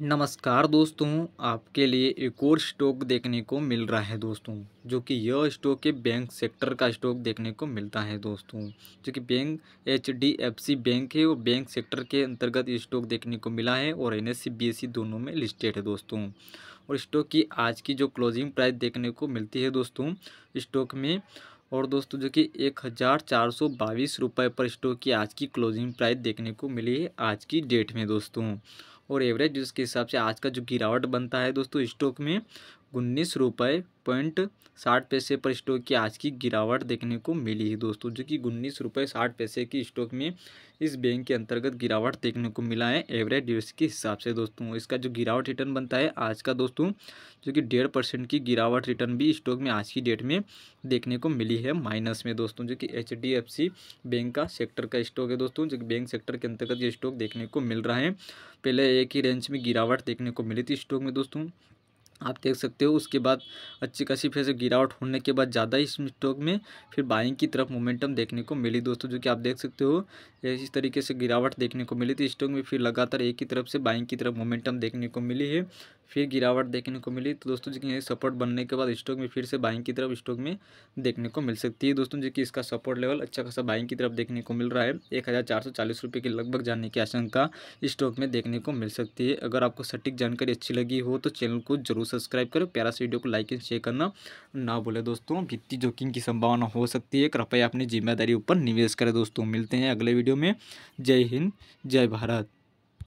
नमस्कार दोस्तों आपके लिए एक और स्टॉक देखने को मिल रहा है दोस्तों जो कि यह स्टॉक के बैंक सेक्टर का स्टॉक देखने को मिलता है दोस्तों जो कि bank H D F C bank है वो बैंक सेक्टर के अंतर्गत स्टॉक देखने को मिला है और N S C B S C दोनों में लिस्टेड है दोस्तों और स्टॉक की आज की जो क्लोजिंग प्राइस देखने को मिलती है दोस्तों स्टॉक में और दोस्तों जो कि एक हज़ार चार सौ बाईस रुपये पर स्टॉक की आज की क्लोजिंग प्राइस देखने को मिली है आज की डेट में दोस्तों और एवरेज जिसके हिसाब से आज का जो गिरावट बनता है दोस्तों स्टॉक में उन्नीस रुपये पॉइंट साठ पैसे पर स्टॉक की आज की गिरावट देखने को मिली है दोस्तों जो कि उन्नीस रुपये साठ पैसे की स्टॉक में इस बैंक के अंतर्गत गिरावट देखने को मिला है एवरेज ड्यूस के हिसाब से दोस्तों इसका जो गिरावट रिटर्न बनता है आज का दोस्तों जो कि डेढ़ परसेंट की गिरावट रिटर्न भी स्टॉक में आज की डेट में देखने को मिली है माइनस में दोस्तों जो कि एच बैंक का सेक्टर का स्टॉक है दोस्तों जो कि बैंक सेक्टर के अंतर्गत ये स्टॉक देखने को मिल रहा है पहले एक ही रेंज में गिरावट देखने को मिली थी स्टॉक में दोस्तों आप देख सकते हो उसके बाद अच्छी खासी फिर से गिरावट होने के बाद ज़्यादा इस स्टॉक में फिर बाइंग की तरफ मोमेंटम देखने को मिली दोस्तों जो कि आप देख सकते हो इस तरीके से गिरावट देखने को मिली तो स्टॉक में फिर लगातार एक ही तरफ से बाइंग की तरफ मोमेंटम देखने को मिली है फिर गिरावट देखने को मिली तो दोस्तों जी की सपोर्ट बनने के बाद स्टॉक में फिर से बाइंग की तरफ स्टॉक में देखने को मिल सकती है दोस्तों जी की इसका सपोर्ट लेवल अच्छा खासा बाइंग की तरफ देखने को मिल रहा है एक हज़ार चार सौ चालीस रुपये के लगभग जाने की आशंका स्टॉक में देखने को मिल सकती है अगर आपको सटीक जानकारी अच्छी लगी हो तो चैनल को जरूर सब्सक्राइब करें प्यारा से वीडियो को लाइक एंड शेयर करना ना बोले दोस्तों वित्तीय जोखिम की संभावना हो सकती है कृपया अपनी जिम्मेदारी ऊपर निवेश करें दोस्तों मिलते हैं अगले वीडियो में जय हिंद जय भारत